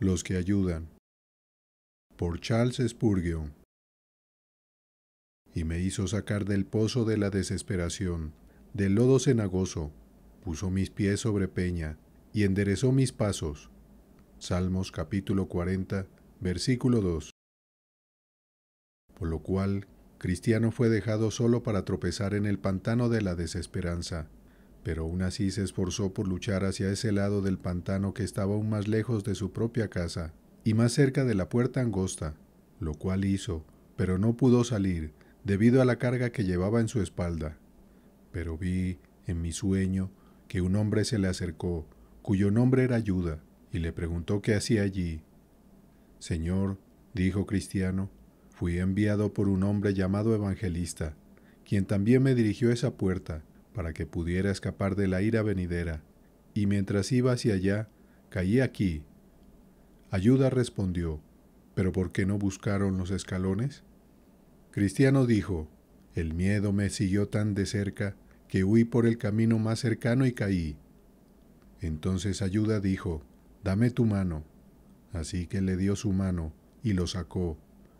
Los que ayudan. Por Charles Spurgeon. Y me hizo sacar del pozo de la desesperación, del lodo cenagoso, puso mis pies sobre peña, y enderezó mis pasos. Salmos capítulo 40, versículo 2. Por lo cual, Cristiano fue dejado solo para tropezar en el pantano de la desesperanza pero aún así se esforzó por luchar hacia ese lado del pantano que estaba aún más lejos de su propia casa y más cerca de la puerta angosta, lo cual hizo, pero no pudo salir debido a la carga que llevaba en su espalda. Pero vi, en mi sueño, que un hombre se le acercó, cuyo nombre era Ayuda, y le preguntó qué hacía allí. Señor, dijo Cristiano, fui enviado por un hombre llamado Evangelista, quien también me dirigió a esa puerta, para que pudiera escapar de la ira venidera, y mientras iba hacia allá, caí aquí. Ayuda respondió, ¿pero por qué no buscaron los escalones? Cristiano dijo, el miedo me siguió tan de cerca que huí por el camino más cercano y caí. Entonces Ayuda dijo, dame tu mano. Así que le dio su mano y lo sacó,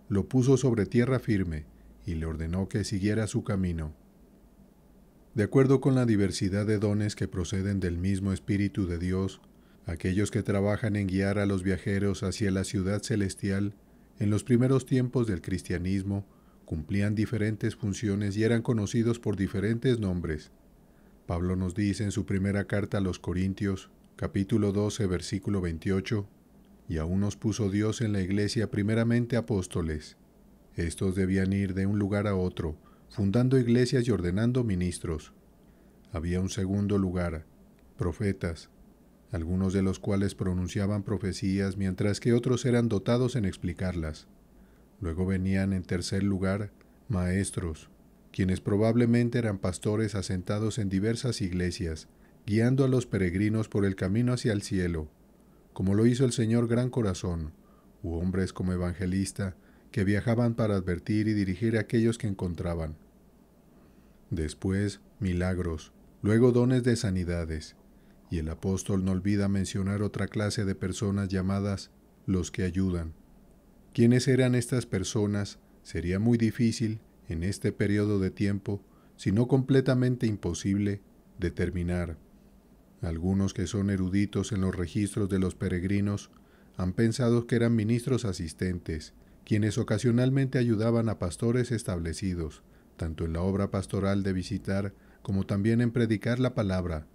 lo puso sobre tierra firme y le ordenó que siguiera su camino. De acuerdo con la diversidad de dones que proceden del mismo Espíritu de Dios, aquellos que trabajan en guiar a los viajeros hacia la ciudad celestial, en los primeros tiempos del cristianismo, cumplían diferentes funciones y eran conocidos por diferentes nombres. Pablo nos dice en su primera carta a los Corintios, capítulo 12, versículo 28, y aún nos puso Dios en la iglesia primeramente apóstoles. Estos debían ir de un lugar a otro, fundando iglesias y ordenando ministros. Había un segundo lugar, profetas, algunos de los cuales pronunciaban profecías mientras que otros eran dotados en explicarlas. Luego venían en tercer lugar maestros, quienes probablemente eran pastores asentados en diversas iglesias, guiando a los peregrinos por el camino hacia el cielo, como lo hizo el Señor Gran Corazón, u hombres como evangelista, que viajaban para advertir y dirigir a aquellos que encontraban. Después, milagros, luego dones de sanidades, y el apóstol no olvida mencionar otra clase de personas llamadas los que ayudan. ¿Quiénes eran estas personas? Sería muy difícil, en este periodo de tiempo, si no completamente imposible, determinar. Algunos que son eruditos en los registros de los peregrinos han pensado que eran ministros asistentes, quienes ocasionalmente ayudaban a pastores establecidos, tanto en la obra pastoral de visitar como también en predicar la palabra.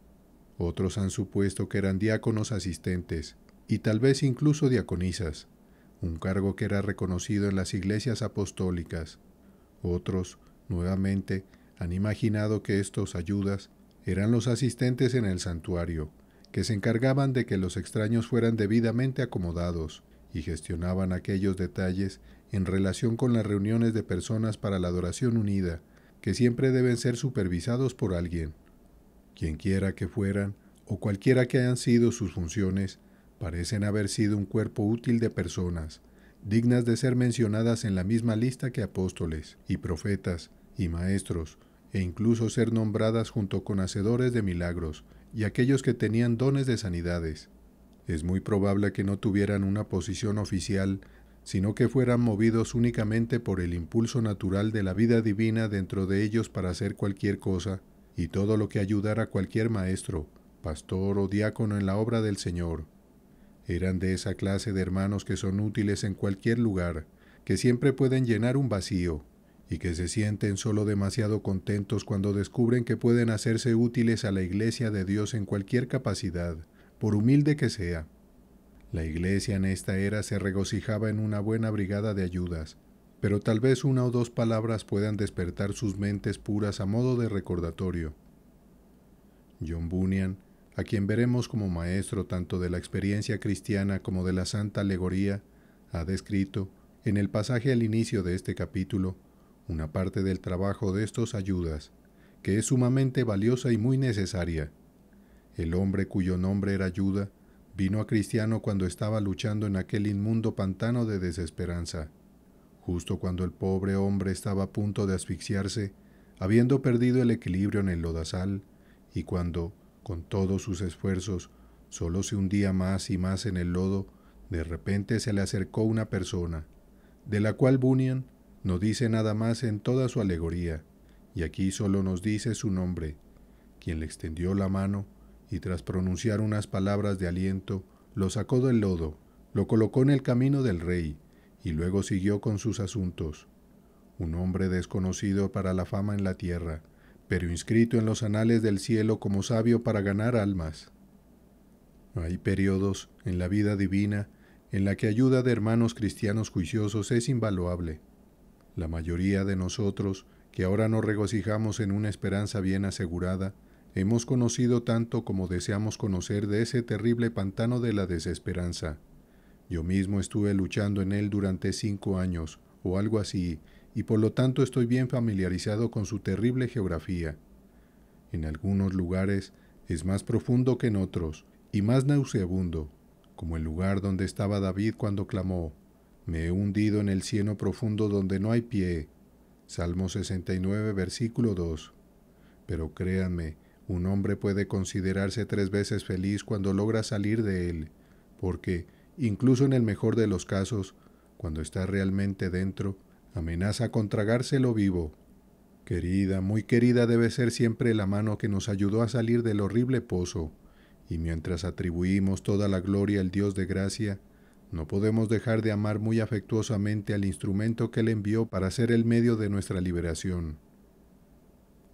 Otros han supuesto que eran diáconos asistentes, y tal vez incluso diaconisas, un cargo que era reconocido en las iglesias apostólicas. Otros, nuevamente, han imaginado que estos ayudas eran los asistentes en el santuario, que se encargaban de que los extraños fueran debidamente acomodados, y gestionaban aquellos detalles en relación con las reuniones de personas para la adoración unida, que siempre deben ser supervisados por alguien. Quienquiera que fueran o cualquiera que hayan sido sus funciones, parecen haber sido un cuerpo útil de personas, dignas de ser mencionadas en la misma lista que apóstoles y profetas y maestros, e incluso ser nombradas junto con hacedores de milagros y aquellos que tenían dones de sanidades es muy probable que no tuvieran una posición oficial, sino que fueran movidos únicamente por el impulso natural de la vida divina dentro de ellos para hacer cualquier cosa, y todo lo que ayudara a cualquier maestro, pastor o diácono en la obra del Señor. Eran de esa clase de hermanos que son útiles en cualquier lugar, que siempre pueden llenar un vacío, y que se sienten solo demasiado contentos cuando descubren que pueden hacerse útiles a la iglesia de Dios en cualquier capacidad, por humilde que sea. La iglesia en esta era se regocijaba en una buena brigada de ayudas, pero tal vez una o dos palabras puedan despertar sus mentes puras a modo de recordatorio. John Bunyan, a quien veremos como maestro tanto de la experiencia cristiana como de la santa alegoría, ha descrito, en el pasaje al inicio de este capítulo, una parte del trabajo de estos ayudas, que es sumamente valiosa y muy necesaria. El hombre cuyo nombre era Yuda vino a Cristiano cuando estaba luchando en aquel inmundo pantano de desesperanza. Justo cuando el pobre hombre estaba a punto de asfixiarse, habiendo perdido el equilibrio en el lodazal, y cuando, con todos sus esfuerzos, solo se hundía más y más en el lodo, de repente se le acercó una persona, de la cual Bunyan no dice nada más en toda su alegoría, y aquí solo nos dice su nombre, quien le extendió la mano y tras pronunciar unas palabras de aliento, lo sacó del lodo, lo colocó en el camino del rey, y luego siguió con sus asuntos. Un hombre desconocido para la fama en la tierra, pero inscrito en los anales del cielo como sabio para ganar almas. Hay periodos en la vida divina en la que ayuda de hermanos cristianos juiciosos es invaluable. La mayoría de nosotros, que ahora nos regocijamos en una esperanza bien asegurada, Hemos conocido tanto como deseamos conocer de ese terrible pantano de la desesperanza. Yo mismo estuve luchando en él durante cinco años, o algo así, y por lo tanto estoy bien familiarizado con su terrible geografía. En algunos lugares es más profundo que en otros, y más nauseabundo, como el lugar donde estaba David cuando clamó, Me he hundido en el cieno profundo donde no hay pie. Salmo 69, versículo 2. Pero créanme, un hombre puede considerarse tres veces feliz cuando logra salir de él, porque, incluso en el mejor de los casos, cuando está realmente dentro, amenaza con tragárselo vivo. Querida, muy querida debe ser siempre la mano que nos ayudó a salir del horrible pozo, y mientras atribuimos toda la gloria al Dios de gracia, no podemos dejar de amar muy afectuosamente al instrumento que Él envió para ser el medio de nuestra liberación.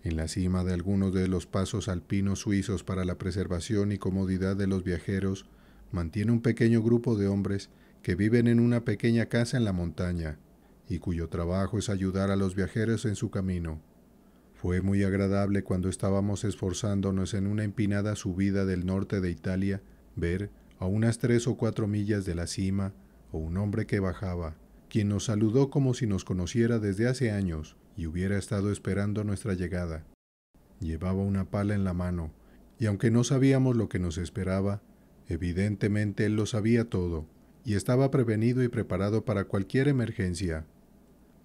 En la cima de algunos de los pasos alpinos suizos para la preservación y comodidad de los viajeros, mantiene un pequeño grupo de hombres que viven en una pequeña casa en la montaña y cuyo trabajo es ayudar a los viajeros en su camino. Fue muy agradable cuando estábamos esforzándonos en una empinada subida del norte de Italia ver, a unas tres o cuatro millas de la cima, a un hombre que bajaba, quien nos saludó como si nos conociera desde hace años y hubiera estado esperando nuestra llegada. Llevaba una pala en la mano, y aunque no sabíamos lo que nos esperaba, evidentemente él lo sabía todo, y estaba prevenido y preparado para cualquier emergencia.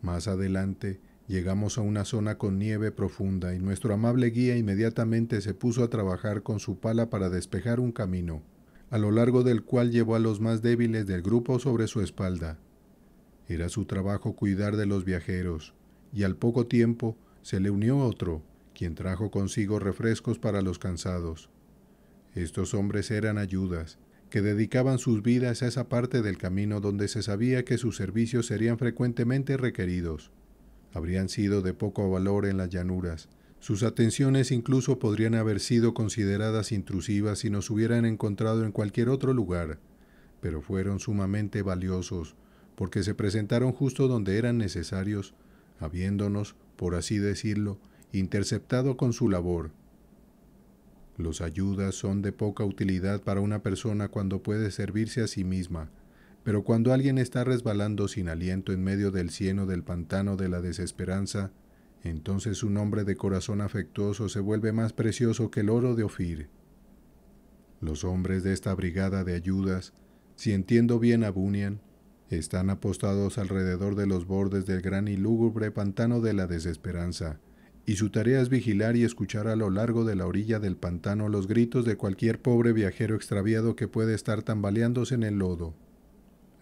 Más adelante, llegamos a una zona con nieve profunda y nuestro amable guía inmediatamente se puso a trabajar con su pala para despejar un camino, a lo largo del cual llevó a los más débiles del grupo sobre su espalda. Era su trabajo cuidar de los viajeros, y al poco tiempo se le unió otro, quien trajo consigo refrescos para los cansados. Estos hombres eran ayudas, que dedicaban sus vidas a esa parte del camino donde se sabía que sus servicios serían frecuentemente requeridos. Habrían sido de poco valor en las llanuras. Sus atenciones incluso podrían haber sido consideradas intrusivas si nos hubieran encontrado en cualquier otro lugar, pero fueron sumamente valiosos, porque se presentaron justo donde eran necesarios habiéndonos, por así decirlo, interceptado con su labor. Los ayudas son de poca utilidad para una persona cuando puede servirse a sí misma, pero cuando alguien está resbalando sin aliento en medio del cieno del pantano de la desesperanza, entonces un hombre de corazón afectuoso se vuelve más precioso que el oro de Ofir. Los hombres de esta brigada de ayudas, si entiendo bien a Bunyan, están apostados alrededor de los bordes del gran y lúgubre pantano de la desesperanza, y su tarea es vigilar y escuchar a lo largo de la orilla del pantano los gritos de cualquier pobre viajero extraviado que puede estar tambaleándose en el lodo.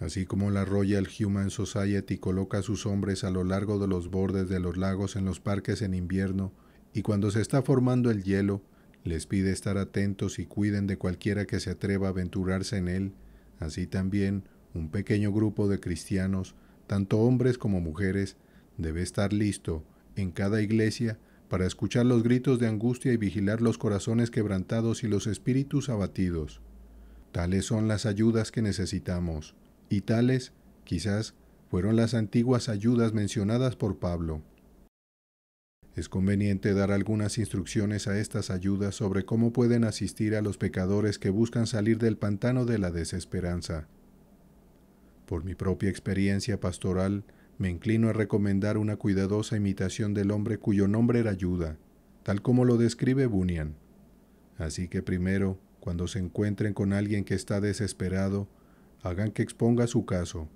Así como la Royal Human Society coloca a sus hombres a lo largo de los bordes de los lagos en los parques en invierno, y cuando se está formando el hielo, les pide estar atentos y cuiden de cualquiera que se atreva a aventurarse en él, así también un pequeño grupo de cristianos, tanto hombres como mujeres, debe estar listo en cada iglesia para escuchar los gritos de angustia y vigilar los corazones quebrantados y los espíritus abatidos. Tales son las ayudas que necesitamos, y tales, quizás, fueron las antiguas ayudas mencionadas por Pablo. Es conveniente dar algunas instrucciones a estas ayudas sobre cómo pueden asistir a los pecadores que buscan salir del pantano de la desesperanza. Por mi propia experiencia pastoral, me inclino a recomendar una cuidadosa imitación del hombre cuyo nombre era ayuda, tal como lo describe Bunyan. Así que primero, cuando se encuentren con alguien que está desesperado, hagan que exponga su caso.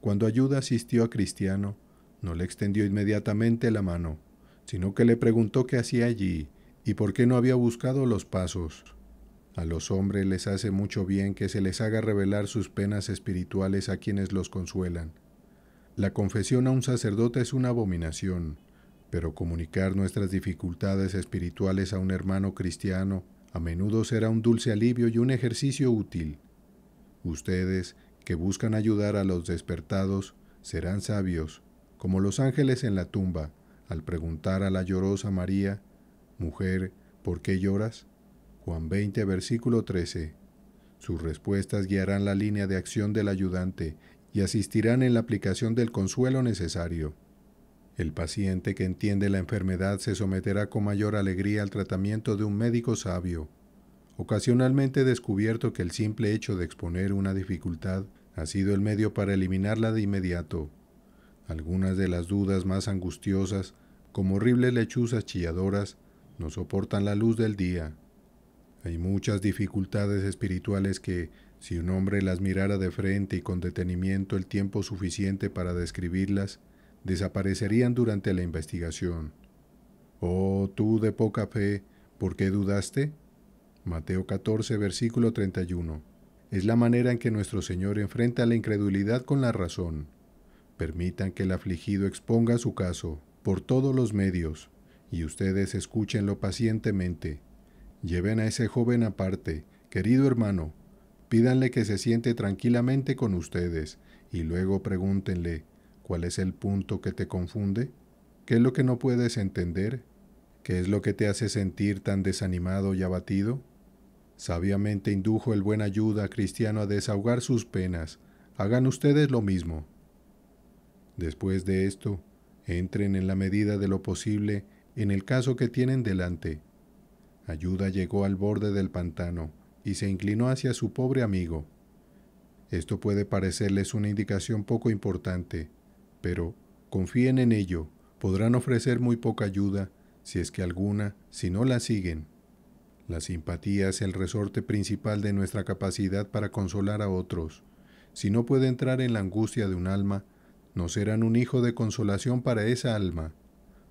Cuando Ayuda asistió a Cristiano, no le extendió inmediatamente la mano, sino que le preguntó qué hacía allí y por qué no había buscado los pasos. A los hombres les hace mucho bien que se les haga revelar sus penas espirituales a quienes los consuelan. La confesión a un sacerdote es una abominación, pero comunicar nuestras dificultades espirituales a un hermano cristiano a menudo será un dulce alivio y un ejercicio útil. Ustedes, que buscan ayudar a los despertados, serán sabios, como los ángeles en la tumba, al preguntar a la llorosa María, Mujer, ¿por qué lloras? Juan 20, versículo 13. Sus respuestas guiarán la línea de acción del ayudante y asistirán en la aplicación del consuelo necesario. El paciente que entiende la enfermedad se someterá con mayor alegría al tratamiento de un médico sabio. Ocasionalmente he descubierto que el simple hecho de exponer una dificultad ha sido el medio para eliminarla de inmediato. Algunas de las dudas más angustiosas, como horribles lechuzas chilladoras, no soportan la luz del día. Hay muchas dificultades espirituales que, si un hombre las mirara de frente y con detenimiento el tiempo suficiente para describirlas, desaparecerían durante la investigación. Oh, tú de poca fe, ¿por qué dudaste? Mateo 14, versículo 31. Es la manera en que nuestro Señor enfrenta la incredulidad con la razón. Permitan que el afligido exponga su caso por todos los medios, y ustedes escúchenlo pacientemente Lleven a ese joven aparte, querido hermano, pídanle que se siente tranquilamente con ustedes y luego pregúntenle, ¿cuál es el punto que te confunde? ¿Qué es lo que no puedes entender? ¿Qué es lo que te hace sentir tan desanimado y abatido? Sabiamente indujo el buen ayuda cristiano a desahogar sus penas. Hagan ustedes lo mismo. Después de esto, entren en la medida de lo posible en el caso que tienen delante Ayuda llegó al borde del pantano y se inclinó hacia su pobre amigo. Esto puede parecerles una indicación poco importante, pero confíen en ello, podrán ofrecer muy poca ayuda, si es que alguna, si no la siguen. La simpatía es el resorte principal de nuestra capacidad para consolar a otros. Si no puede entrar en la angustia de un alma, no serán un hijo de consolación para esa alma.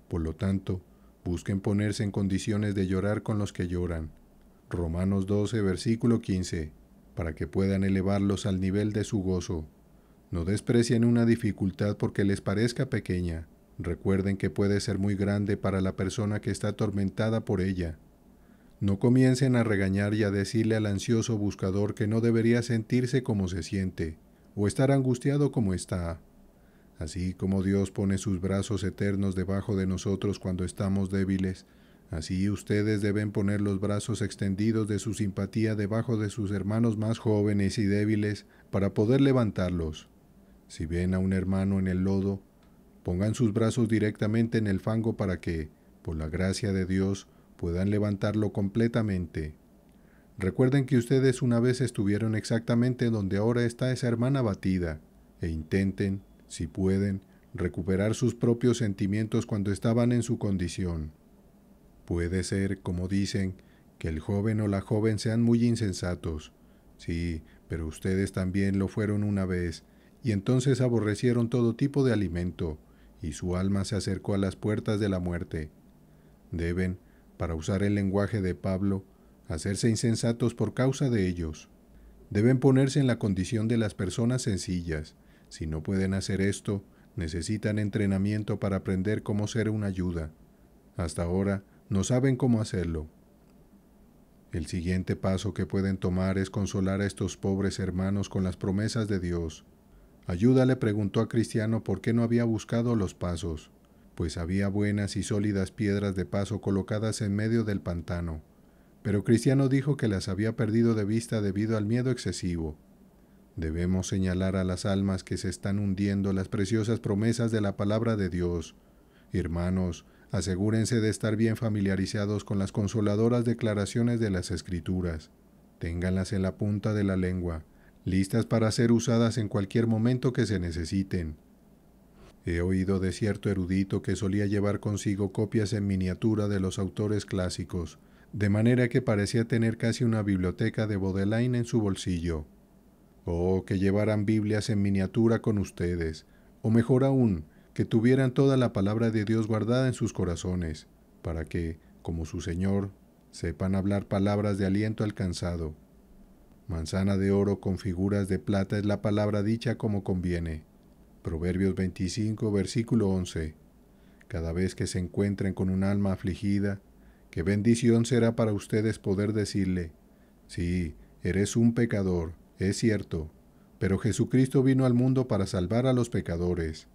Por lo tanto, Busquen ponerse en condiciones de llorar con los que lloran. Romanos 12, versículo 15, para que puedan elevarlos al nivel de su gozo. No desprecien una dificultad porque les parezca pequeña. Recuerden que puede ser muy grande para la persona que está atormentada por ella. No comiencen a regañar y a decirle al ansioso buscador que no debería sentirse como se siente, o estar angustiado como está, Así como Dios pone sus brazos eternos debajo de nosotros cuando estamos débiles, así ustedes deben poner los brazos extendidos de su simpatía debajo de sus hermanos más jóvenes y débiles para poder levantarlos. Si ven a un hermano en el lodo, pongan sus brazos directamente en el fango para que, por la gracia de Dios, puedan levantarlo completamente. Recuerden que ustedes una vez estuvieron exactamente donde ahora está esa hermana batida, e intenten, si pueden, recuperar sus propios sentimientos cuando estaban en su condición. Puede ser, como dicen, que el joven o la joven sean muy insensatos. Sí, pero ustedes también lo fueron una vez, y entonces aborrecieron todo tipo de alimento, y su alma se acercó a las puertas de la muerte. Deben, para usar el lenguaje de Pablo, hacerse insensatos por causa de ellos. Deben ponerse en la condición de las personas sencillas, si no pueden hacer esto, necesitan entrenamiento para aprender cómo ser una ayuda. Hasta ahora no saben cómo hacerlo. El siguiente paso que pueden tomar es consolar a estos pobres hermanos con las promesas de Dios. Ayuda le preguntó a Cristiano por qué no había buscado los pasos, pues había buenas y sólidas piedras de paso colocadas en medio del pantano. Pero Cristiano dijo que las había perdido de vista debido al miedo excesivo. Debemos señalar a las almas que se están hundiendo las preciosas promesas de la palabra de Dios. Hermanos, asegúrense de estar bien familiarizados con las consoladoras declaraciones de las Escrituras. Ténganlas en la punta de la lengua, listas para ser usadas en cualquier momento que se necesiten. He oído de cierto erudito que solía llevar consigo copias en miniatura de los autores clásicos, de manera que parecía tener casi una biblioteca de Bodleian en su bolsillo o que llevaran Biblias en miniatura con ustedes, o mejor aún, que tuvieran toda la palabra de Dios guardada en sus corazones, para que, como su Señor, sepan hablar palabras de aliento alcanzado. Manzana de oro con figuras de plata es la palabra dicha como conviene. Proverbios 25, versículo 11. Cada vez que se encuentren con un alma afligida, qué bendición será para ustedes poder decirle, sí, eres un pecador, es cierto, pero Jesucristo vino al mundo para salvar a los pecadores.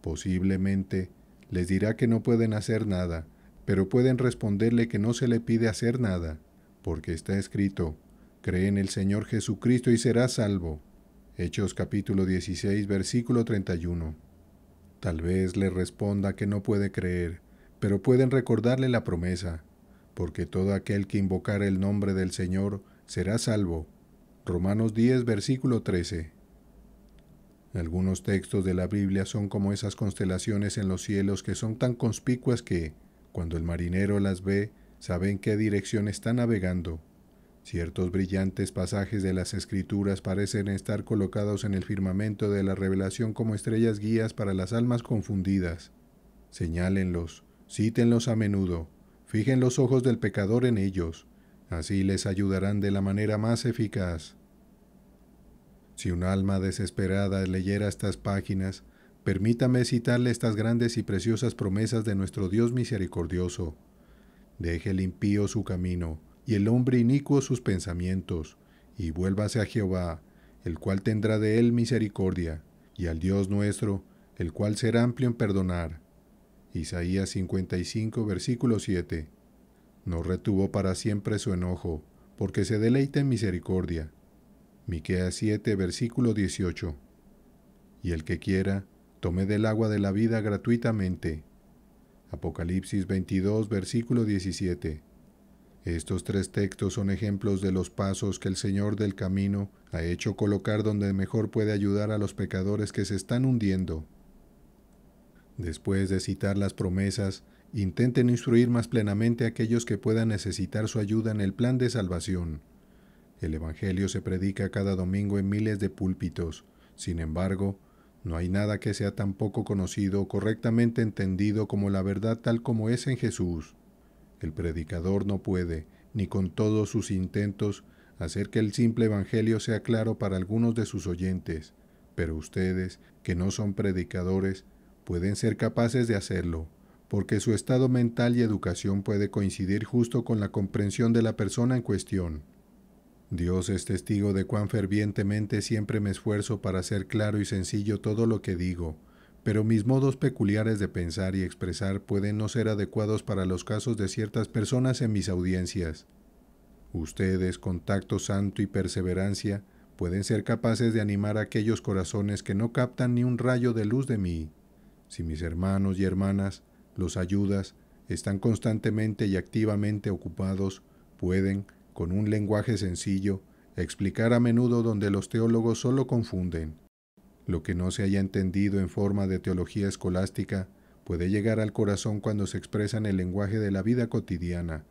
Posiblemente les dirá que no pueden hacer nada, pero pueden responderle que no se le pide hacer nada, porque está escrito, cree en el Señor Jesucristo y será salvo. Hechos capítulo 16, versículo 31. Tal vez le responda que no puede creer, pero pueden recordarle la promesa, porque todo aquel que invocara el nombre del Señor será salvo Romanos 10, versículo 13. Algunos textos de la Biblia son como esas constelaciones en los cielos que son tan conspicuas que, cuando el marinero las ve, sabe en qué dirección está navegando. Ciertos brillantes pasajes de las Escrituras parecen estar colocados en el firmamento de la revelación como estrellas guías para las almas confundidas. Señálenlos, cítenlos a menudo, fijen los ojos del pecador en ellos, Así les ayudarán de la manera más eficaz. Si un alma desesperada leyera estas páginas, permítame citarle estas grandes y preciosas promesas de nuestro Dios misericordioso. Deje el impío su camino, y el hombre inicuo sus pensamientos, y vuélvase a Jehová, el cual tendrá de él misericordia, y al Dios nuestro, el cual será amplio en perdonar. Isaías 55, versículo 7. No retuvo para siempre su enojo, porque se deleita en misericordia. Miqueas 7, versículo 18. Y el que quiera, tome del agua de la vida gratuitamente. Apocalipsis 22, versículo 17. Estos tres textos son ejemplos de los pasos que el Señor del Camino ha hecho colocar donde mejor puede ayudar a los pecadores que se están hundiendo. Después de citar las promesas, Intenten instruir más plenamente a aquellos que puedan necesitar su ayuda en el plan de salvación. El Evangelio se predica cada domingo en miles de púlpitos. Sin embargo, no hay nada que sea tan poco conocido o correctamente entendido como la verdad tal como es en Jesús. El predicador no puede, ni con todos sus intentos, hacer que el simple Evangelio sea claro para algunos de sus oyentes, pero ustedes, que no son predicadores, pueden ser capaces de hacerlo porque su estado mental y educación puede coincidir justo con la comprensión de la persona en cuestión. Dios es testigo de cuán fervientemente siempre me esfuerzo para hacer claro y sencillo todo lo que digo, pero mis modos peculiares de pensar y expresar pueden no ser adecuados para los casos de ciertas personas en mis audiencias. Ustedes, con tacto santo y perseverancia, pueden ser capaces de animar a aquellos corazones que no captan ni un rayo de luz de mí. Si mis hermanos y hermanas los ayudas, están constantemente y activamente ocupados, pueden, con un lenguaje sencillo, explicar a menudo donde los teólogos solo confunden. Lo que no se haya entendido en forma de teología escolástica puede llegar al corazón cuando se expresa en el lenguaje de la vida cotidiana.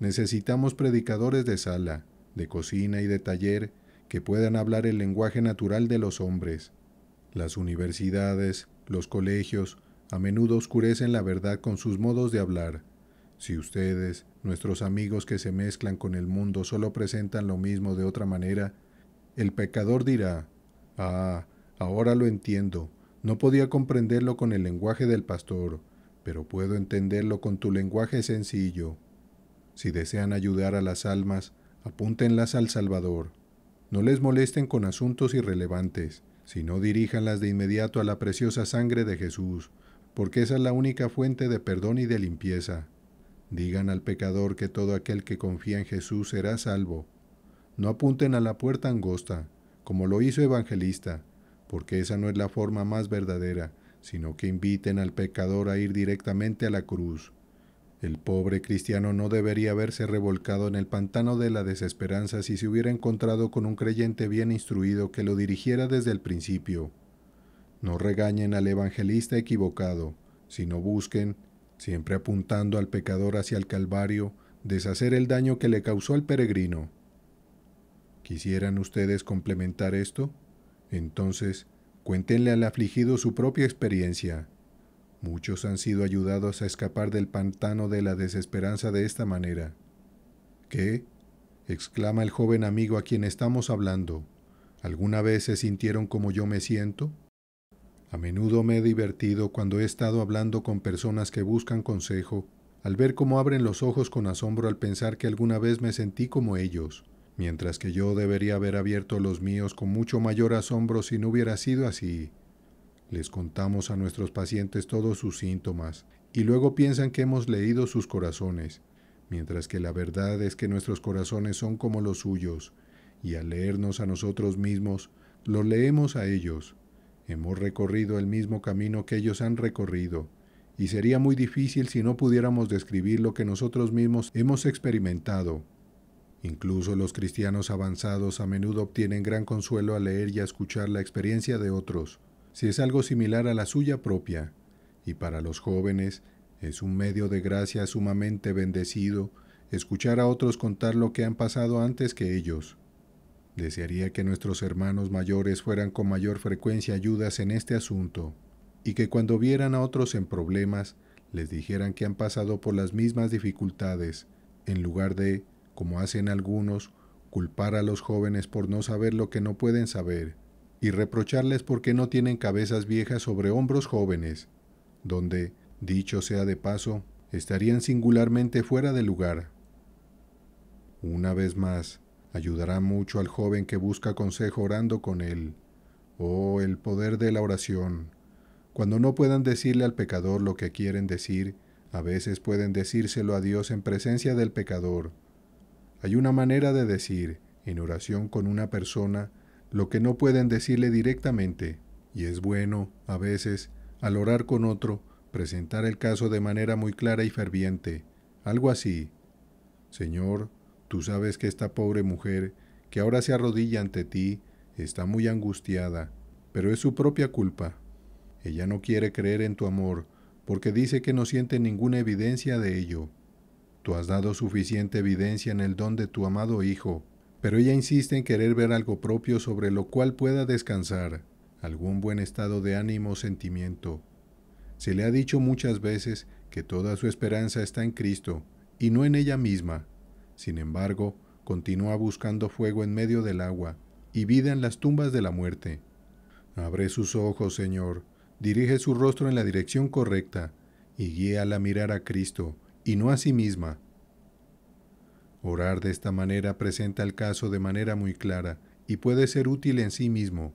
Necesitamos predicadores de sala, de cocina y de taller que puedan hablar el lenguaje natural de los hombres. Las universidades, los colegios, a menudo oscurecen la verdad con sus modos de hablar. Si ustedes, nuestros amigos que se mezclan con el mundo, solo presentan lo mismo de otra manera, el pecador dirá, Ah, ahora lo entiendo, no podía comprenderlo con el lenguaje del pastor, pero puedo entenderlo con tu lenguaje sencillo. Si desean ayudar a las almas, apúntenlas al Salvador. No les molesten con asuntos irrelevantes, sino diríjanlas de inmediato a la preciosa sangre de Jesús, porque esa es la única fuente de perdón y de limpieza. Digan al pecador que todo aquel que confía en Jesús será salvo. No apunten a la puerta angosta, como lo hizo Evangelista, porque esa no es la forma más verdadera, sino que inviten al pecador a ir directamente a la cruz. El pobre cristiano no debería haberse revolcado en el pantano de la desesperanza si se hubiera encontrado con un creyente bien instruido que lo dirigiera desde el principio. No regañen al evangelista equivocado, sino busquen, siempre apuntando al pecador hacia el Calvario, deshacer el daño que le causó al peregrino. ¿Quisieran ustedes complementar esto? Entonces, cuéntenle al afligido su propia experiencia. Muchos han sido ayudados a escapar del pantano de la desesperanza de esta manera. ¿Qué? exclama el joven amigo a quien estamos hablando. ¿Alguna vez se sintieron como yo me siento? A menudo me he divertido cuando he estado hablando con personas que buscan consejo, al ver cómo abren los ojos con asombro al pensar que alguna vez me sentí como ellos, mientras que yo debería haber abierto los míos con mucho mayor asombro si no hubiera sido así. Les contamos a nuestros pacientes todos sus síntomas, y luego piensan que hemos leído sus corazones, mientras que la verdad es que nuestros corazones son como los suyos, y al leernos a nosotros mismos, los leemos a ellos, Hemos recorrido el mismo camino que ellos han recorrido, y sería muy difícil si no pudiéramos describir lo que nosotros mismos hemos experimentado. Incluso los cristianos avanzados a menudo obtienen gran consuelo al leer y a escuchar la experiencia de otros, si es algo similar a la suya propia, y para los jóvenes es un medio de gracia sumamente bendecido escuchar a otros contar lo que han pasado antes que ellos. Desearía que nuestros hermanos mayores fueran con mayor frecuencia ayudas en este asunto y que cuando vieran a otros en problemas les dijeran que han pasado por las mismas dificultades, en lugar de, como hacen algunos, culpar a los jóvenes por no saber lo que no pueden saber y reprocharles porque no tienen cabezas viejas sobre hombros jóvenes, donde, dicho sea de paso, estarían singularmente fuera de lugar. Una vez más, Ayudará mucho al joven que busca consejo orando con él. Oh, el poder de la oración. Cuando no puedan decirle al pecador lo que quieren decir, a veces pueden decírselo a Dios en presencia del pecador. Hay una manera de decir, en oración con una persona, lo que no pueden decirle directamente, y es bueno, a veces, al orar con otro, presentar el caso de manera muy clara y ferviente, algo así. Señor, Tú sabes que esta pobre mujer, que ahora se arrodilla ante ti, está muy angustiada, pero es su propia culpa. Ella no quiere creer en tu amor, porque dice que no siente ninguna evidencia de ello. Tú has dado suficiente evidencia en el don de tu amado Hijo, pero ella insiste en querer ver algo propio sobre lo cual pueda descansar, algún buen estado de ánimo o sentimiento. Se le ha dicho muchas veces que toda su esperanza está en Cristo, y no en ella misma. Sin embargo, continúa buscando fuego en medio del agua y vida en las tumbas de la muerte. Abre sus ojos, Señor, dirige su rostro en la dirección correcta y guíala a mirar a Cristo y no a sí misma. Orar de esta manera presenta el caso de manera muy clara y puede ser útil en sí mismo.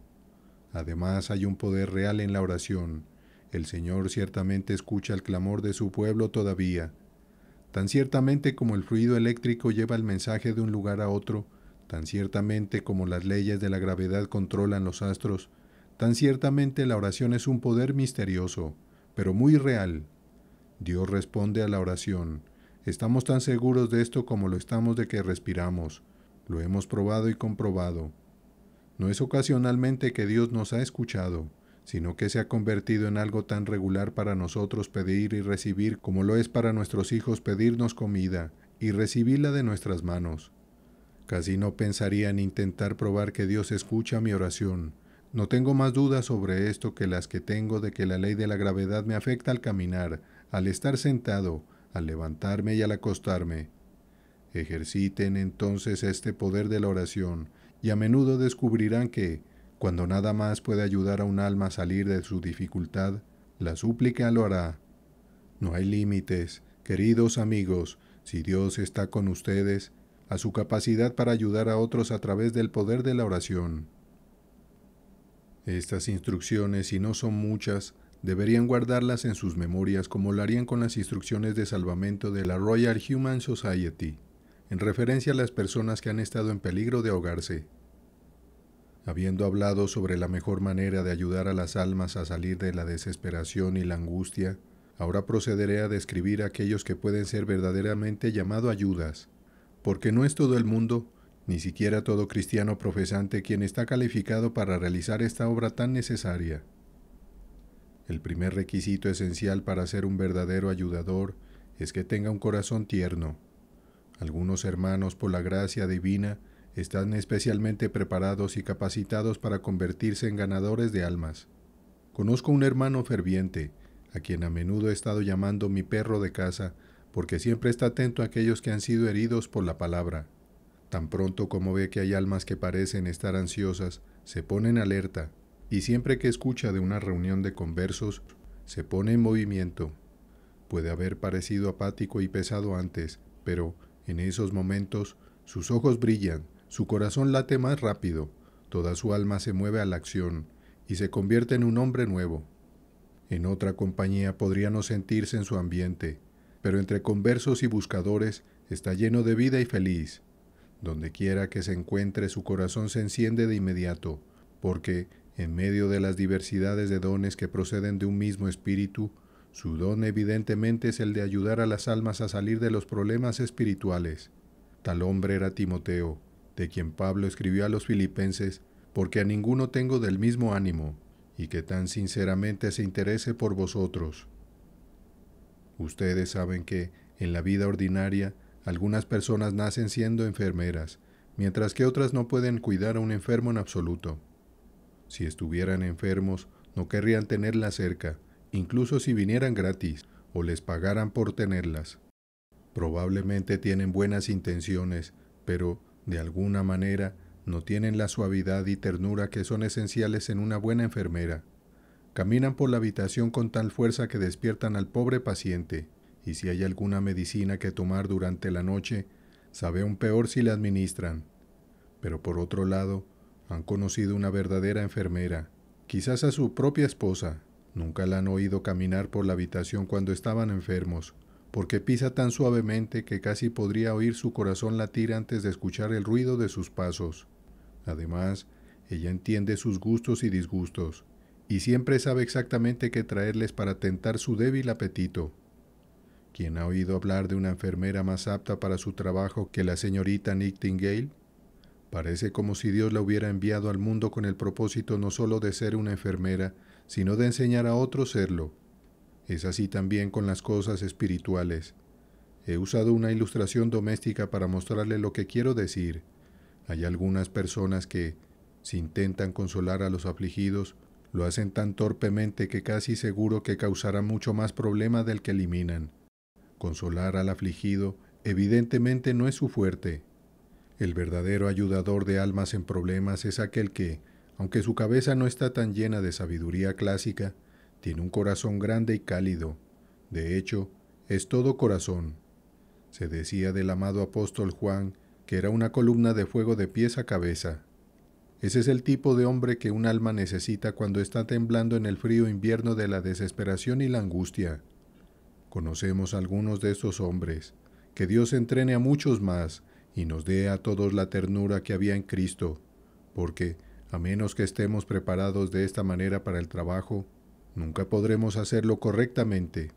Además hay un poder real en la oración. El Señor ciertamente escucha el clamor de su pueblo todavía Tan ciertamente como el fluido eléctrico lleva el mensaje de un lugar a otro, tan ciertamente como las leyes de la gravedad controlan los astros, tan ciertamente la oración es un poder misterioso, pero muy real. Dios responde a la oración. Estamos tan seguros de esto como lo estamos de que respiramos. Lo hemos probado y comprobado. No es ocasionalmente que Dios nos ha escuchado sino que se ha convertido en algo tan regular para nosotros pedir y recibir como lo es para nuestros hijos pedirnos comida y recibirla de nuestras manos. Casi no pensaría en intentar probar que Dios escucha mi oración. No tengo más dudas sobre esto que las que tengo de que la ley de la gravedad me afecta al caminar, al estar sentado, al levantarme y al acostarme. Ejerciten entonces este poder de la oración, y a menudo descubrirán que, cuando nada más puede ayudar a un alma a salir de su dificultad, la súplica lo hará. No hay límites, queridos amigos, si Dios está con ustedes, a su capacidad para ayudar a otros a través del poder de la oración. Estas instrucciones, si no son muchas, deberían guardarlas en sus memorias como lo harían con las instrucciones de salvamento de la Royal Human Society, en referencia a las personas que han estado en peligro de ahogarse. Habiendo hablado sobre la mejor manera de ayudar a las almas a salir de la desesperación y la angustia, ahora procederé a describir aquellos que pueden ser verdaderamente llamado ayudas, porque no es todo el mundo, ni siquiera todo cristiano profesante quien está calificado para realizar esta obra tan necesaria. El primer requisito esencial para ser un verdadero ayudador es que tenga un corazón tierno. Algunos hermanos, por la gracia divina, están especialmente preparados y capacitados para convertirse en ganadores de almas. Conozco un hermano ferviente, a quien a menudo he estado llamando mi perro de casa, porque siempre está atento a aquellos que han sido heridos por la palabra. Tan pronto como ve que hay almas que parecen estar ansiosas, se pone en alerta, y siempre que escucha de una reunión de conversos, se pone en movimiento. Puede haber parecido apático y pesado antes, pero, en esos momentos, sus ojos brillan, su corazón late más rápido, toda su alma se mueve a la acción y se convierte en un hombre nuevo. En otra compañía podría no sentirse en su ambiente, pero entre conversos y buscadores está lleno de vida y feliz. Donde quiera que se encuentre su corazón se enciende de inmediato, porque, en medio de las diversidades de dones que proceden de un mismo espíritu, su don evidentemente es el de ayudar a las almas a salir de los problemas espirituales. Tal hombre era Timoteo, de quien Pablo escribió a los filipenses, porque a ninguno tengo del mismo ánimo, y que tan sinceramente se interese por vosotros. Ustedes saben que, en la vida ordinaria, algunas personas nacen siendo enfermeras, mientras que otras no pueden cuidar a un enfermo en absoluto. Si estuvieran enfermos, no querrían tenerla cerca, incluso si vinieran gratis o les pagaran por tenerlas. Probablemente tienen buenas intenciones, pero de alguna manera, no tienen la suavidad y ternura que son esenciales en una buena enfermera. Caminan por la habitación con tal fuerza que despiertan al pobre paciente, y si hay alguna medicina que tomar durante la noche, sabe aún peor si la administran. Pero por otro lado, han conocido una verdadera enfermera, quizás a su propia esposa, nunca la han oído caminar por la habitación cuando estaban enfermos, porque pisa tan suavemente que casi podría oír su corazón latir antes de escuchar el ruido de sus pasos. Además, ella entiende sus gustos y disgustos, y siempre sabe exactamente qué traerles para tentar su débil apetito. ¿Quién ha oído hablar de una enfermera más apta para su trabajo que la señorita Nightingale? Parece como si Dios la hubiera enviado al mundo con el propósito no solo de ser una enfermera, sino de enseñar a otros serlo es así también con las cosas espirituales. He usado una ilustración doméstica para mostrarle lo que quiero decir. Hay algunas personas que, si intentan consolar a los afligidos, lo hacen tan torpemente que casi seguro que causará mucho más problema del que eliminan. Consolar al afligido evidentemente no es su fuerte. El verdadero ayudador de almas en problemas es aquel que, aunque su cabeza no está tan llena de sabiduría clásica, tiene un corazón grande y cálido. De hecho, es todo corazón. Se decía del amado apóstol Juan que era una columna de fuego de pies a cabeza. Ese es el tipo de hombre que un alma necesita cuando está temblando en el frío invierno de la desesperación y la angustia. Conocemos algunos de estos hombres. Que Dios entrene a muchos más y nos dé a todos la ternura que había en Cristo, porque, a menos que estemos preparados de esta manera para el trabajo, nunca podremos hacerlo correctamente.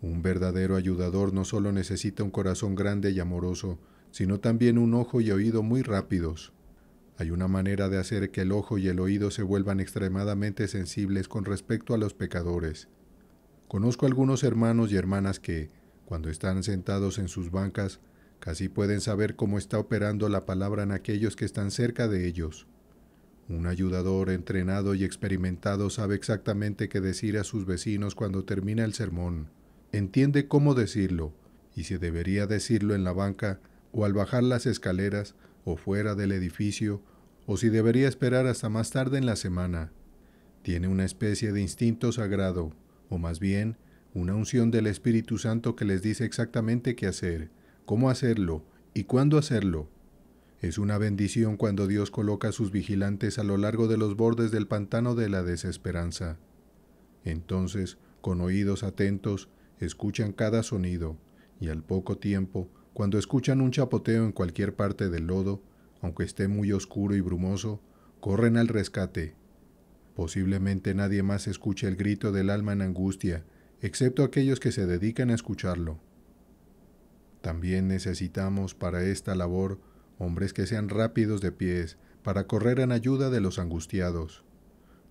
Un verdadero ayudador no solo necesita un corazón grande y amoroso, sino también un ojo y oído muy rápidos. Hay una manera de hacer que el ojo y el oído se vuelvan extremadamente sensibles con respecto a los pecadores. Conozco algunos hermanos y hermanas que, cuando están sentados en sus bancas, casi pueden saber cómo está operando la palabra en aquellos que están cerca de ellos. Un ayudador entrenado y experimentado sabe exactamente qué decir a sus vecinos cuando termina el sermón, entiende cómo decirlo y si debería decirlo en la banca o al bajar las escaleras o fuera del edificio o si debería esperar hasta más tarde en la semana. Tiene una especie de instinto sagrado, o más bien, una unción del Espíritu Santo que les dice exactamente qué hacer, cómo hacerlo y cuándo hacerlo. Es una bendición cuando Dios coloca a sus vigilantes a lo largo de los bordes del pantano de la desesperanza. Entonces, con oídos atentos, escuchan cada sonido, y al poco tiempo, cuando escuchan un chapoteo en cualquier parte del lodo, aunque esté muy oscuro y brumoso, corren al rescate. Posiblemente nadie más escuche el grito del alma en angustia, excepto aquellos que se dedican a escucharlo. También necesitamos para esta labor hombres que sean rápidos de pies, para correr en ayuda de los angustiados.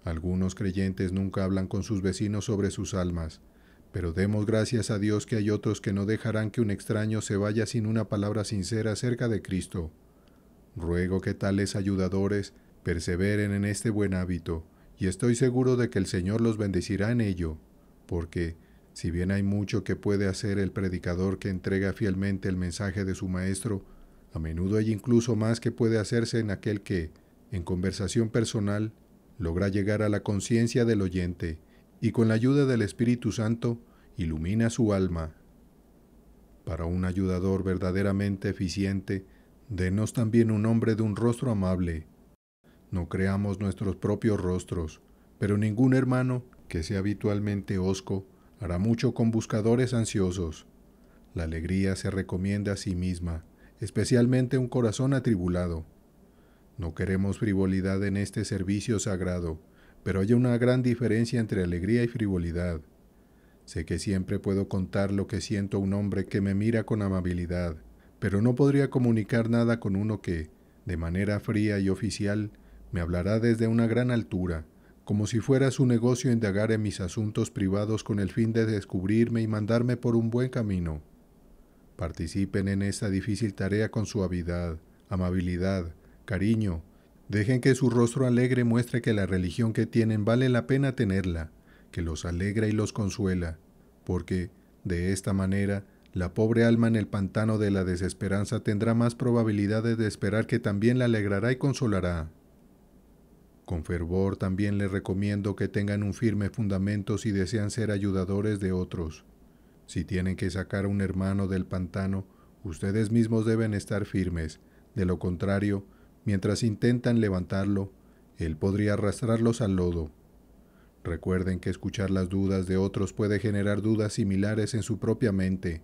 Algunos creyentes nunca hablan con sus vecinos sobre sus almas, pero demos gracias a Dios que hay otros que no dejarán que un extraño se vaya sin una palabra sincera acerca de Cristo. Ruego que tales ayudadores perseveren en este buen hábito, y estoy seguro de que el Señor los bendecirá en ello, porque, si bien hay mucho que puede hacer el predicador que entrega fielmente el mensaje de su Maestro, a menudo hay incluso más que puede hacerse en aquel que, en conversación personal, logra llegar a la conciencia del oyente y con la ayuda del Espíritu Santo ilumina su alma. Para un ayudador verdaderamente eficiente, denos también un hombre de un rostro amable. No creamos nuestros propios rostros, pero ningún hermano, que sea habitualmente hosco, hará mucho con buscadores ansiosos. La alegría se recomienda a sí misma especialmente un corazón atribulado. No queremos frivolidad en este servicio sagrado, pero hay una gran diferencia entre alegría y frivolidad. Sé que siempre puedo contar lo que siento a un hombre que me mira con amabilidad, pero no podría comunicar nada con uno que, de manera fría y oficial, me hablará desde una gran altura, como si fuera su negocio indagar en mis asuntos privados con el fin de descubrirme y mandarme por un buen camino. Participen en esta difícil tarea con suavidad, amabilidad, cariño. Dejen que su rostro alegre muestre que la religión que tienen vale la pena tenerla, que los alegra y los consuela, porque, de esta manera, la pobre alma en el pantano de la desesperanza tendrá más probabilidades de esperar que también la alegrará y consolará. Con fervor también les recomiendo que tengan un firme fundamento si desean ser ayudadores de otros. Si tienen que sacar a un hermano del pantano, ustedes mismos deben estar firmes, de lo contrario, mientras intentan levantarlo, él podría arrastrarlos al lodo. Recuerden que escuchar las dudas de otros puede generar dudas similares en su propia mente,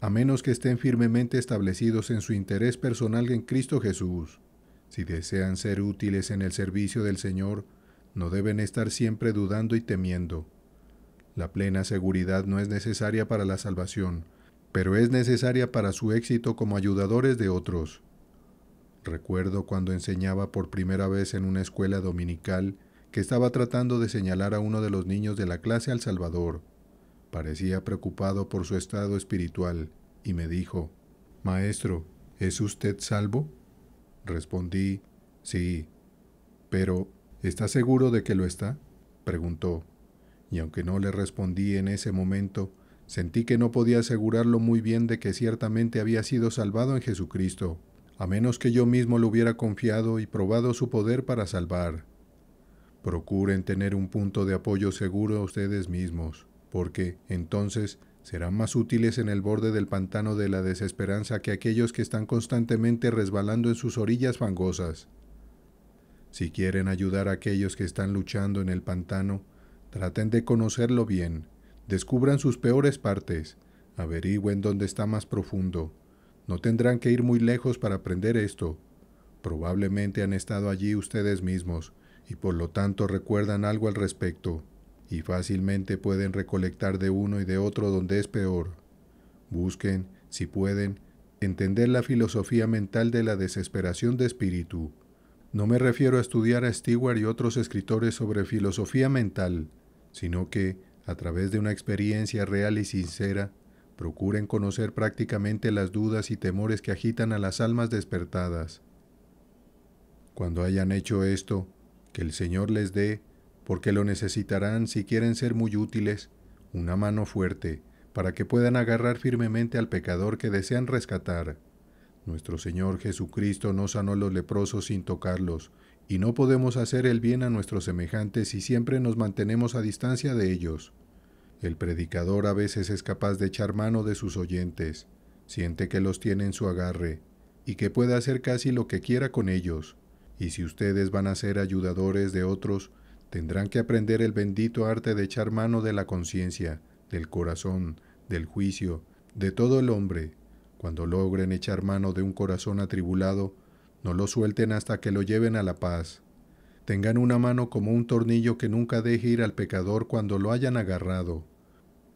a menos que estén firmemente establecidos en su interés personal en Cristo Jesús. Si desean ser útiles en el servicio del Señor, no deben estar siempre dudando y temiendo. La plena seguridad no es necesaria para la salvación, pero es necesaria para su éxito como ayudadores de otros. Recuerdo cuando enseñaba por primera vez en una escuela dominical que estaba tratando de señalar a uno de los niños de la clase al Salvador. Parecía preocupado por su estado espiritual y me dijo, Maestro, ¿es usted salvo? Respondí, sí. Pero, ¿está seguro de que lo está? preguntó y aunque no le respondí en ese momento, sentí que no podía asegurarlo muy bien de que ciertamente había sido salvado en Jesucristo, a menos que yo mismo lo hubiera confiado y probado su poder para salvar. Procuren tener un punto de apoyo seguro a ustedes mismos, porque entonces serán más útiles en el borde del pantano de la desesperanza que aquellos que están constantemente resbalando en sus orillas fangosas. Si quieren ayudar a aquellos que están luchando en el pantano, Traten de conocerlo bien, descubran sus peores partes, averigüen dónde está más profundo. No tendrán que ir muy lejos para aprender esto. Probablemente han estado allí ustedes mismos y por lo tanto recuerdan algo al respecto, y fácilmente pueden recolectar de uno y de otro donde es peor. Busquen, si pueden, entender la filosofía mental de la desesperación de espíritu. No me refiero a estudiar a Stewart y otros escritores sobre filosofía mental, sino que, a través de una experiencia real y sincera, procuren conocer prácticamente las dudas y temores que agitan a las almas despertadas. Cuando hayan hecho esto, que el Señor les dé, porque lo necesitarán si quieren ser muy útiles, una mano fuerte, para que puedan agarrar firmemente al pecador que desean rescatar. Nuestro Señor Jesucristo no sanó los leprosos sin tocarlos, y no podemos hacer el bien a nuestros semejantes si siempre nos mantenemos a distancia de ellos. El predicador a veces es capaz de echar mano de sus oyentes, siente que los tiene en su agarre, y que puede hacer casi lo que quiera con ellos, y si ustedes van a ser ayudadores de otros, tendrán que aprender el bendito arte de echar mano de la conciencia, del corazón, del juicio, de todo el hombre. Cuando logren echar mano de un corazón atribulado, no lo suelten hasta que lo lleven a la paz. Tengan una mano como un tornillo que nunca deje ir al pecador cuando lo hayan agarrado.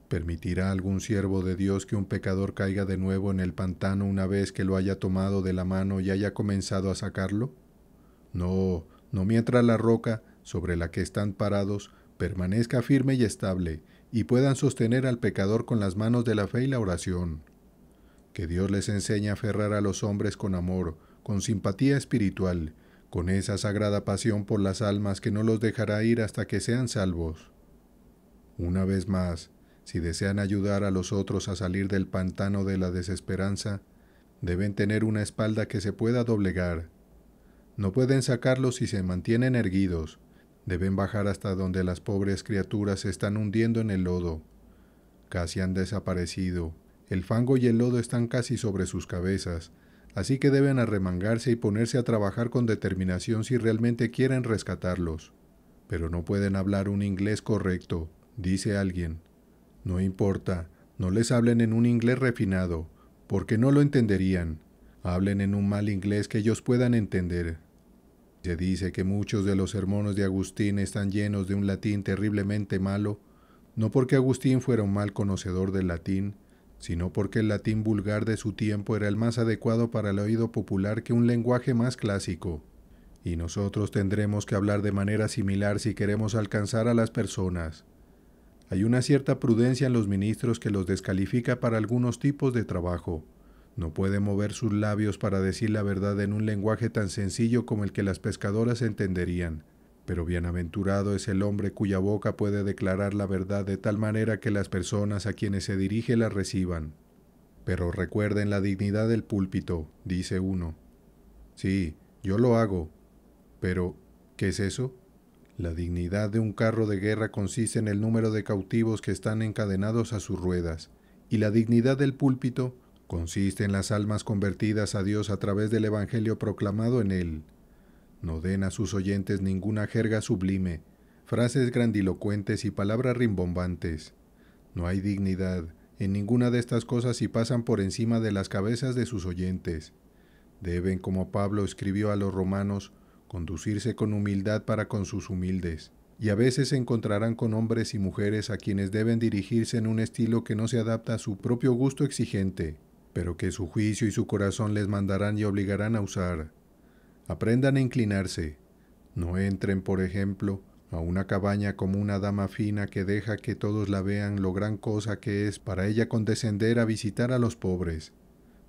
¿Permitirá algún siervo de Dios que un pecador caiga de nuevo en el pantano una vez que lo haya tomado de la mano y haya comenzado a sacarlo? No, no mientras la roca sobre la que están parados permanezca firme y estable, y puedan sostener al pecador con las manos de la fe y la oración. Que Dios les enseñe a aferrar a los hombres con amor, con simpatía espiritual, con esa sagrada pasión por las almas que no los dejará ir hasta que sean salvos. Una vez más, si desean ayudar a los otros a salir del pantano de la desesperanza, deben tener una espalda que se pueda doblegar. No pueden sacarlos si se mantienen erguidos, deben bajar hasta donde las pobres criaturas se están hundiendo en el lodo. Casi han desaparecido, el fango y el lodo están casi sobre sus cabezas, así que deben arremangarse y ponerse a trabajar con determinación si realmente quieren rescatarlos. Pero no pueden hablar un inglés correcto, dice alguien. No importa, no les hablen en un inglés refinado, porque no lo entenderían. Hablen en un mal inglés que ellos puedan entender. Se dice que muchos de los sermones de Agustín están llenos de un latín terriblemente malo, no porque Agustín fuera un mal conocedor del latín, sino porque el latín vulgar de su tiempo era el más adecuado para el oído popular que un lenguaje más clásico. Y nosotros tendremos que hablar de manera similar si queremos alcanzar a las personas. Hay una cierta prudencia en los ministros que los descalifica para algunos tipos de trabajo. No puede mover sus labios para decir la verdad en un lenguaje tan sencillo como el que las pescadoras entenderían, pero bienaventurado es el hombre cuya boca puede declarar la verdad de tal manera que las personas a quienes se dirige la reciban. Pero recuerden la dignidad del púlpito, dice uno. Sí, yo lo hago. Pero, ¿qué es eso? La dignidad de un carro de guerra consiste en el número de cautivos que están encadenados a sus ruedas, y la dignidad del púlpito consiste en las almas convertidas a Dios a través del Evangelio proclamado en él. No den a sus oyentes ninguna jerga sublime, frases grandilocuentes y palabras rimbombantes. No hay dignidad en ninguna de estas cosas si pasan por encima de las cabezas de sus oyentes. Deben, como Pablo escribió a los romanos, conducirse con humildad para con sus humildes, y a veces se encontrarán con hombres y mujeres a quienes deben dirigirse en un estilo que no se adapta a su propio gusto exigente, pero que su juicio y su corazón les mandarán y obligarán a usar. Aprendan a inclinarse. No entren, por ejemplo, a una cabaña como una dama fina que deja que todos la vean lo gran cosa que es para ella condescender a visitar a los pobres.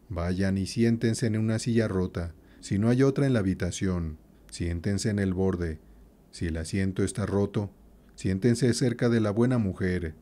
Vayan y siéntense en una silla rota, si no hay otra en la habitación, siéntense en el borde, si el asiento está roto, siéntense cerca de la buena mujer,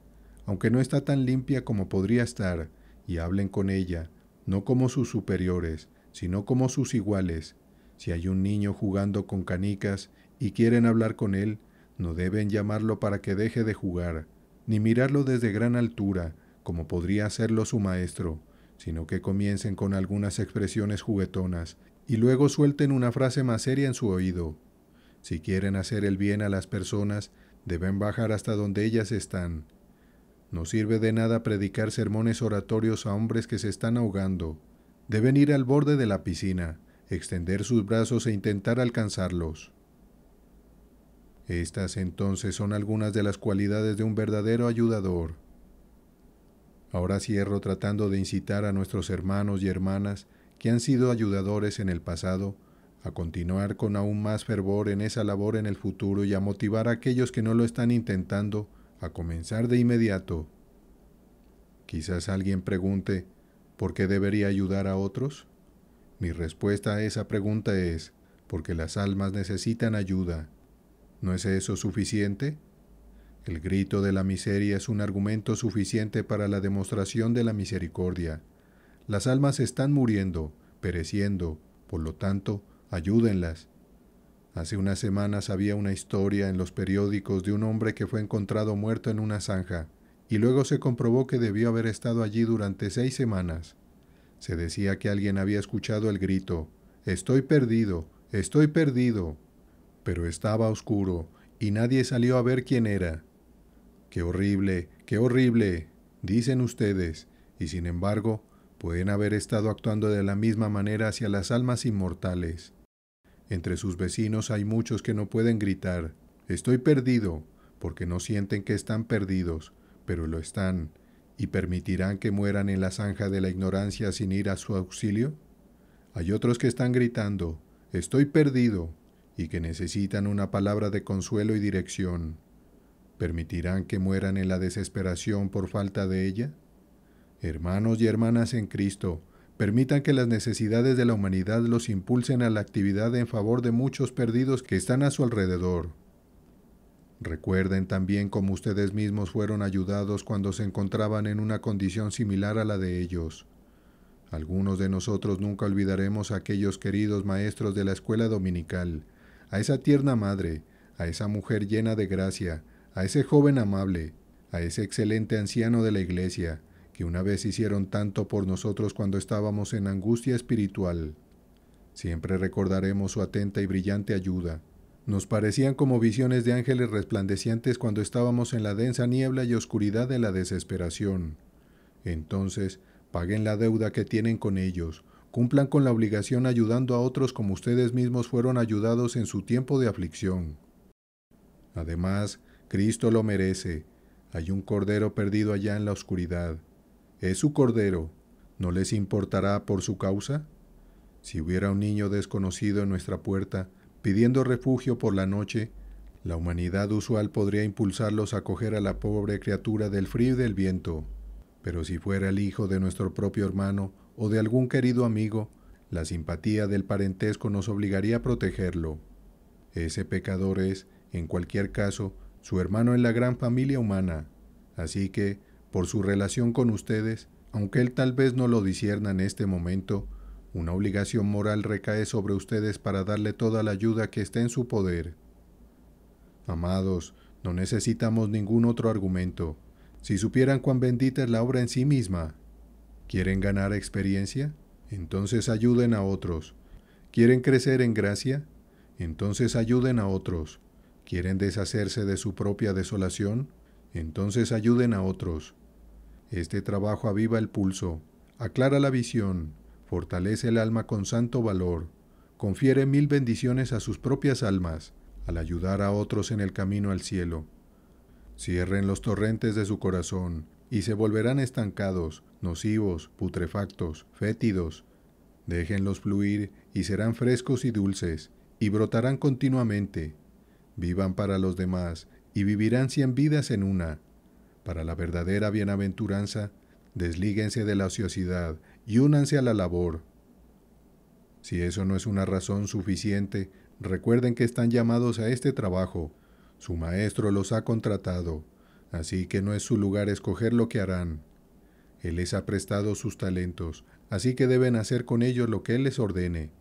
aunque no está tan limpia como podría estar, y hablen con ella, no como sus superiores, sino como sus iguales, si hay un niño jugando con canicas y quieren hablar con él, no deben llamarlo para que deje de jugar, ni mirarlo desde gran altura, como podría hacerlo su maestro, sino que comiencen con algunas expresiones juguetonas y luego suelten una frase más seria en su oído. Si quieren hacer el bien a las personas, deben bajar hasta donde ellas están. No sirve de nada predicar sermones oratorios a hombres que se están ahogando. Deben ir al borde de la piscina, extender sus brazos e intentar alcanzarlos. Estas entonces son algunas de las cualidades de un verdadero ayudador. Ahora cierro tratando de incitar a nuestros hermanos y hermanas que han sido ayudadores en el pasado a continuar con aún más fervor en esa labor en el futuro y a motivar a aquellos que no lo están intentando a comenzar de inmediato. Quizás alguien pregunte, ¿por qué debería ayudar a otros? Mi respuesta a esa pregunta es, porque las almas necesitan ayuda. ¿No es eso suficiente? El grito de la miseria es un argumento suficiente para la demostración de la misericordia. Las almas están muriendo, pereciendo, por lo tanto, ayúdenlas. Hace unas semanas había una historia en los periódicos de un hombre que fue encontrado muerto en una zanja, y luego se comprobó que debió haber estado allí durante seis semanas. Se decía que alguien había escuchado el grito, Estoy perdido, estoy perdido. Pero estaba oscuro y nadie salió a ver quién era. Qué horrible, qué horrible, dicen ustedes, y sin embargo, pueden haber estado actuando de la misma manera hacia las almas inmortales. Entre sus vecinos hay muchos que no pueden gritar, estoy perdido, porque no sienten que están perdidos, pero lo están, y permitirán que mueran en la zanja de la ignorancia sin ir a su auxilio? Hay otros que están gritando, estoy perdido, y que necesitan una palabra de consuelo y dirección. ¿Permitirán que mueran en la desesperación por falta de ella? Hermanos y hermanas en Cristo, permitan que las necesidades de la humanidad los impulsen a la actividad en favor de muchos perdidos que están a su alrededor Recuerden también cómo ustedes mismos fueron ayudados cuando se encontraban en una condición similar a la de ellos. Algunos de nosotros nunca olvidaremos a aquellos queridos maestros de la escuela dominical, a esa tierna madre, a esa mujer llena de gracia, a ese joven amable, a ese excelente anciano de la iglesia, que una vez hicieron tanto por nosotros cuando estábamos en angustia espiritual. Siempre recordaremos su atenta y brillante ayuda nos parecían como visiones de ángeles resplandecientes cuando estábamos en la densa niebla y oscuridad de la desesperación. Entonces, paguen la deuda que tienen con ellos, cumplan con la obligación ayudando a otros como ustedes mismos fueron ayudados en su tiempo de aflicción. Además, Cristo lo merece. Hay un cordero perdido allá en la oscuridad. Es su cordero. ¿No les importará por su causa? Si hubiera un niño desconocido en nuestra puerta, Pidiendo refugio por la noche, la humanidad usual podría impulsarlos a coger a la pobre criatura del frío y del viento, pero si fuera el hijo de nuestro propio hermano o de algún querido amigo, la simpatía del parentesco nos obligaría a protegerlo. Ese pecador es, en cualquier caso, su hermano en la gran familia humana, así que, por su relación con ustedes, aunque él tal vez no lo disierna en este momento, una obligación moral recae sobre ustedes para darle toda la ayuda que esté en su poder. Amados, no necesitamos ningún otro argumento. Si supieran cuán bendita es la obra en sí misma. ¿Quieren ganar experiencia? Entonces ayuden a otros. ¿Quieren crecer en gracia? Entonces ayuden a otros. ¿Quieren deshacerse de su propia desolación? Entonces ayuden a otros. Este trabajo aviva el pulso, aclara la visión, fortalece el alma con santo valor, confiere mil bendiciones a sus propias almas, al ayudar a otros en el camino al cielo. Cierren los torrentes de su corazón, y se volverán estancados, nocivos, putrefactos, fétidos. Déjenlos fluir, y serán frescos y dulces, y brotarán continuamente. Vivan para los demás, y vivirán cien vidas en una. Para la verdadera bienaventuranza, deslíguense de la ociosidad, y únanse a la labor. Si eso no es una razón suficiente, recuerden que están llamados a este trabajo. Su maestro los ha contratado, así que no es su lugar escoger lo que harán. Él les ha prestado sus talentos, así que deben hacer con ellos lo que Él les ordene.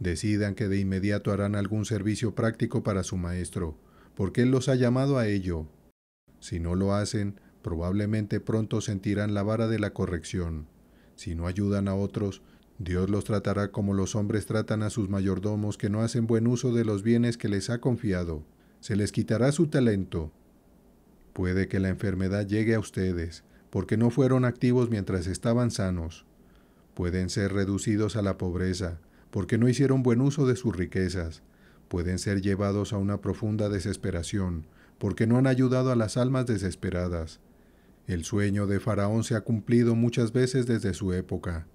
Decidan que de inmediato harán algún servicio práctico para su maestro, porque Él los ha llamado a ello. Si no lo hacen, probablemente pronto sentirán la vara de la corrección. Si no ayudan a otros, Dios los tratará como los hombres tratan a sus mayordomos que no hacen buen uso de los bienes que les ha confiado. Se les quitará su talento. Puede que la enfermedad llegue a ustedes, porque no fueron activos mientras estaban sanos. Pueden ser reducidos a la pobreza, porque no hicieron buen uso de sus riquezas. Pueden ser llevados a una profunda desesperación, porque no han ayudado a las almas desesperadas. El sueño de Faraón se ha cumplido muchas veces desde su época.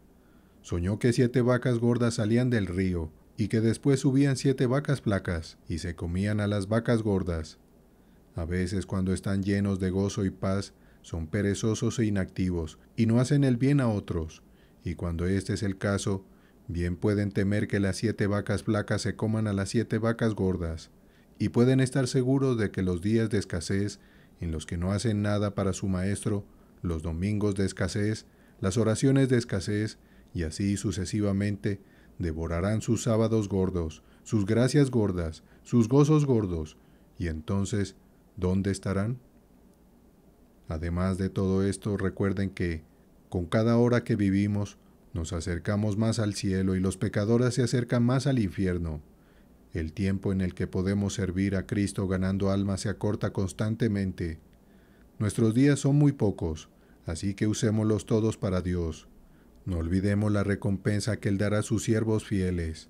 Soñó que siete vacas gordas salían del río, y que después subían siete vacas flacas, y se comían a las vacas gordas. A veces cuando están llenos de gozo y paz, son perezosos e inactivos, y no hacen el bien a otros, y cuando este es el caso, bien pueden temer que las siete vacas flacas se coman a las siete vacas gordas, y pueden estar seguros de que los días de escasez en los que no hacen nada para su maestro, los domingos de escasez, las oraciones de escasez, y así sucesivamente, devorarán sus sábados gordos, sus gracias gordas, sus gozos gordos, y entonces, ¿dónde estarán? Además de todo esto, recuerden que, con cada hora que vivimos, nos acercamos más al cielo y los pecadores se acercan más al infierno. El tiempo en el que podemos servir a Cristo ganando almas se acorta constantemente. Nuestros días son muy pocos, así que usémoslos todos para Dios. No olvidemos la recompensa que Él dará a sus siervos fieles.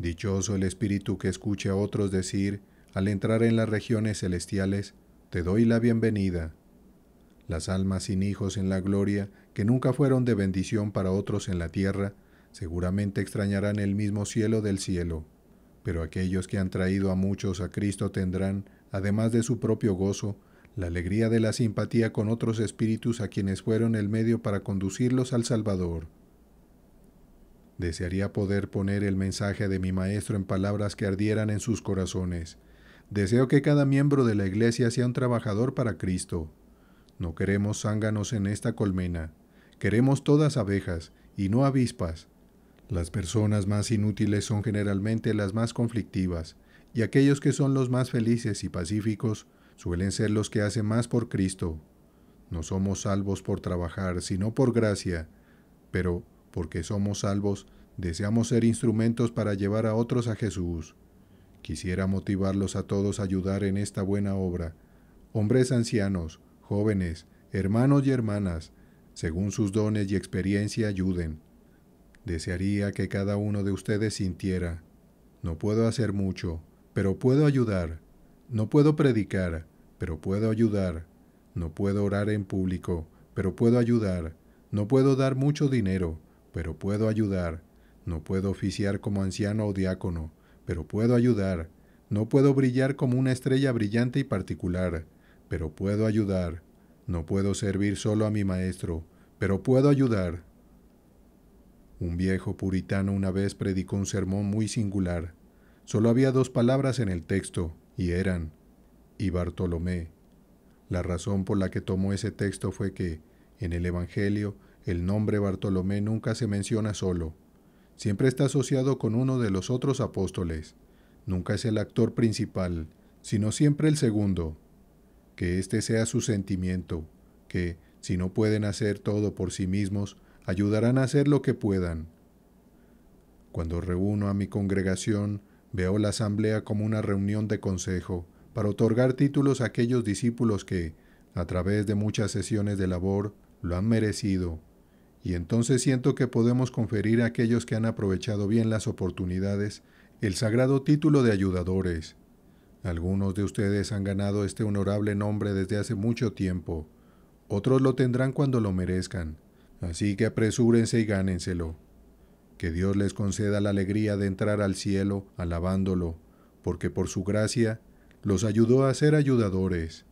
Dichoso el espíritu que escuche a otros decir, al entrar en las regiones celestiales, te doy la bienvenida. Las almas sin hijos en la gloria, que nunca fueron de bendición para otros en la tierra, seguramente extrañarán el mismo cielo del cielo pero aquellos que han traído a muchos a Cristo tendrán, además de su propio gozo, la alegría de la simpatía con otros espíritus a quienes fueron el medio para conducirlos al Salvador. Desearía poder poner el mensaje de mi Maestro en palabras que ardieran en sus corazones. Deseo que cada miembro de la Iglesia sea un trabajador para Cristo. No queremos zánganos en esta colmena. Queremos todas abejas y no avispas, las personas más inútiles son generalmente las más conflictivas, y aquellos que son los más felices y pacíficos suelen ser los que hacen más por Cristo. No somos salvos por trabajar, sino por gracia, pero porque somos salvos, deseamos ser instrumentos para llevar a otros a Jesús. Quisiera motivarlos a todos a ayudar en esta buena obra, hombres ancianos, jóvenes, hermanos y hermanas, según sus dones y experiencia ayuden Desearía que cada uno de ustedes sintiera, no puedo hacer mucho, pero puedo ayudar, no puedo predicar, pero puedo ayudar, no puedo orar en público, pero puedo ayudar, no puedo dar mucho dinero, pero puedo ayudar, no puedo oficiar como anciano o diácono, pero puedo ayudar, no puedo brillar como una estrella brillante y particular, pero puedo ayudar, no puedo servir solo a mi maestro, pero puedo ayudar. Un viejo puritano una vez predicó un sermón muy singular. Solo había dos palabras en el texto, y eran, y Bartolomé. La razón por la que tomó ese texto fue que, en el Evangelio, el nombre Bartolomé nunca se menciona solo. Siempre está asociado con uno de los otros apóstoles. Nunca es el actor principal, sino siempre el segundo. Que este sea su sentimiento, que, si no pueden hacer todo por sí mismos, ayudarán a hacer lo que puedan. Cuando reúno a mi congregación, veo la asamblea como una reunión de consejo para otorgar títulos a aquellos discípulos que, a través de muchas sesiones de labor, lo han merecido, y entonces siento que podemos conferir a aquellos que han aprovechado bien las oportunidades el sagrado título de ayudadores. Algunos de ustedes han ganado este honorable nombre desde hace mucho tiempo, otros lo tendrán cuando lo merezcan, Así que apresúrense y gánenselo. Que Dios les conceda la alegría de entrar al cielo alabándolo, porque por su gracia los ayudó a ser ayudadores.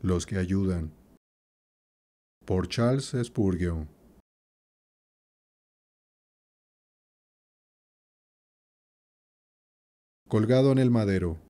Los que ayudan. Por Charles Spurgeon. Colgado en el madero.